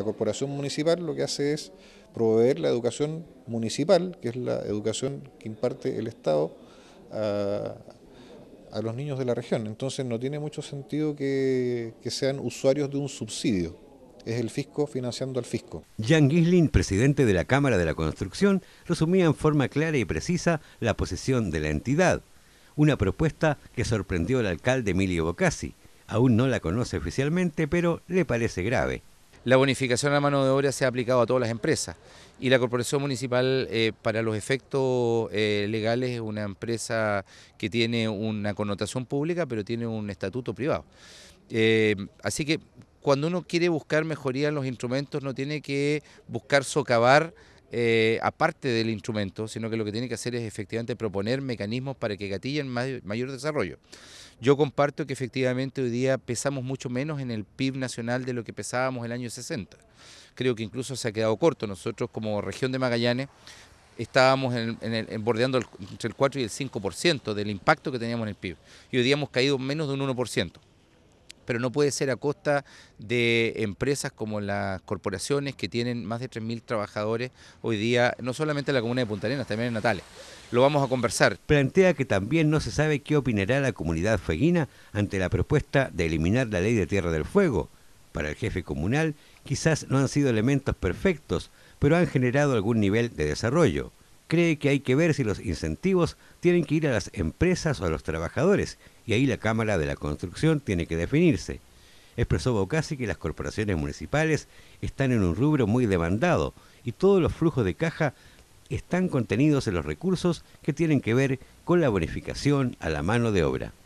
La corporación municipal lo que hace es proveer la educación municipal, que es la educación que imparte el Estado a, los niños de la región. Entonces no tiene mucho sentido que, sean usuarios de un subsidio. Es el fisco financiando al fisco. Jan Gislin, presidente de la Cámara de la Construcción, resumía en forma clara y precisa la posición de la entidad. Una propuesta que sorprendió al alcalde Emilio Bocassi. Aún no la conoce oficialmente, pero le parece grave. La bonificación a la mano de obra se ha aplicado a todas las empresas y la Corporación Municipal eh, para los efectos eh, legales es una empresa que tiene una connotación pública pero tiene un estatuto privado. Eh, así que cuando uno quiere buscar mejoría en los instrumentos no tiene que buscar socavar aparte del instrumento, sino que lo que tiene que hacer es efectivamente proponer mecanismos para que gatillen mayor desarrollo. Yo comparto que efectivamente hoy día pesamos mucho menos en el PIB nacional de lo que pesábamos el año 60. Creo que incluso se ha quedado corto. Nosotros como región de Magallanes estábamos en, el, bordeando el, entre el 4 y el 5% del impacto que teníamos en el PIB. Y hoy día hemos caído menos de un 1% pero no puede ser a costa de empresas como las corporaciones que tienen más de 3.000 trabajadores hoy día, no solamente en la comuna de Punta Arenas, también en Natales. Lo vamos a conversar. Plantea que también no se sabe qué opinará la comunidad fueguina ante la propuesta de eliminar la ley de Tierra del Fuego. Para el jefe comunal, quizás no han sido elementos perfectos, pero han generado algún nivel de desarrollo cree que hay que ver si los incentivos tienen que ir a las empresas o a los trabajadores, y ahí la Cámara de la Construcción tiene que definirse. Expresó Bocasi que las corporaciones municipales están en un rubro muy demandado y todos los flujos de caja están contenidos en los recursos que tienen que ver con la bonificación a la mano de obra.